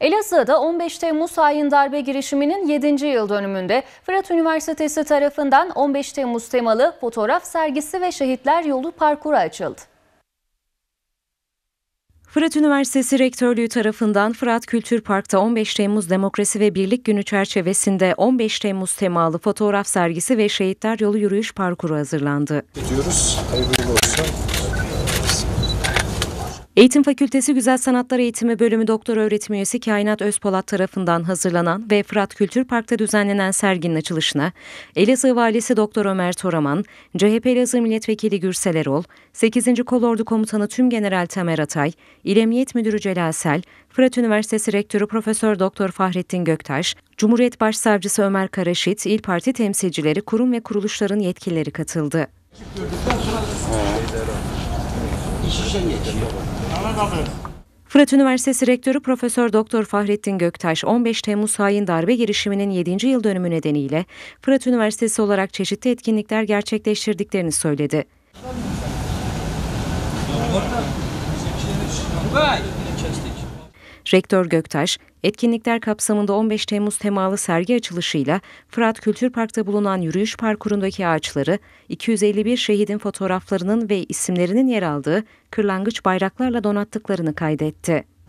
Elazığ'da 15 Temmuz hain darbe girişiminin 7. yıl dönümünde Fırat Üniversitesi tarafından 15 Temmuz temalı fotoğraf sergisi ve Şehitler Yolu parkuru açıldı. Fırat Üniversitesi Rektörlüğü tarafından Fırat Kültür Park'ta 15 Temmuz Demokrasi ve Birlik Günü çerçevesinde 15 Temmuz temalı fotoğraf sergisi ve Şehitler Yolu yürüyüş parkuru hazırlandı. Gidiyoruz. Hayırlı olsun. Eğitim Fakültesi Güzel Sanatlar Eğitimi Bölümü Doktor Öğretim Üyesi Kainat Özpolat tarafından hazırlanan ve Fırat Kültür Park'ta düzenlenen serginin açılışına Elazığ Valisi Doktor Ömer Toraman, CHP Elazığ Milletvekili Gürsel Erol, 8. Kolordu Komutanı Tüm General Tamer Atay, İl Emniyet Müdürü Celal Sel, Fırat Üniversitesi Rektörü Profesör Doktor Fahrettin Göktaş, Cumhuriyet Başsavcısı Ömer Karaşit, İl parti temsilcileri, kurum ve kuruluşların yetkilileri katıldı iş Fırat Üniversitesi Rektörü Profesör Doktor Fahrettin Göktaş 15 Temmuz hain darbe girişiminin 7. yıl dönümü nedeniyle Fırat Üniversitesi olarak çeşitli etkinlikler gerçekleştirdiklerini söyledi. Rektör Göktaş, etkinlikler kapsamında 15 Temmuz temalı sergi açılışıyla Fırat Kültür Park'ta bulunan yürüyüş parkurundaki ağaçları, 251 şehidin fotoğraflarının ve isimlerinin yer aldığı kırlangıç bayraklarla donattıklarını kaydetti.